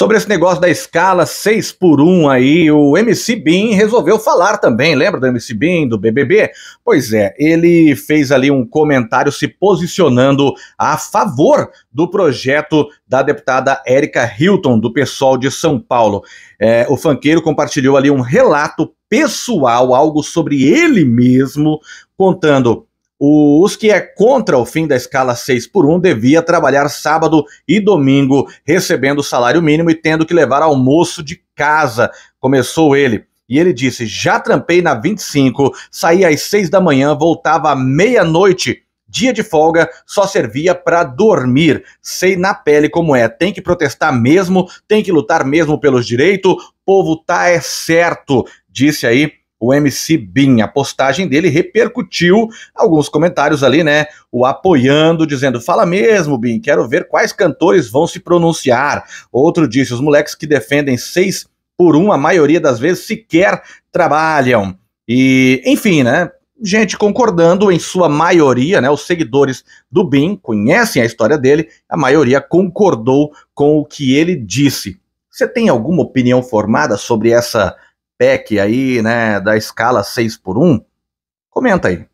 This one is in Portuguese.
Sobre esse negócio da escala 6 por 1 aí, o MC Bin resolveu falar também, lembra do MC Bin, do BBB? Pois é, ele fez ali um comentário se posicionando a favor do projeto da deputada Érica Hilton, do pessoal de São Paulo. É, o fanqueiro compartilhou ali um relato pessoal, algo sobre ele mesmo, contando os que é contra o fim da escala 6 por 1 devia trabalhar sábado e domingo, recebendo salário mínimo e tendo que levar almoço de casa, começou ele. E ele disse: já trampei na 25, saí às 6 da manhã, voltava à meia-noite. Dia de folga só servia para dormir. Sei na pele como é. Tem que protestar mesmo, tem que lutar mesmo pelos direitos. Povo tá é certo, disse aí o MC Bin. A postagem dele repercutiu alguns comentários ali, né? O apoiando, dizendo: fala mesmo, Bin, quero ver quais cantores vão se pronunciar. Outro disse: os moleques que defendem seis por um, a maioria das vezes sequer trabalham. E, enfim, né? gente concordando em sua maioria, né? Os seguidores do Bin conhecem a história dele, a maioria concordou com o que ele disse. Você tem alguma opinião formada sobre essa PEC aí, né, da escala 6 por 1, comenta aí.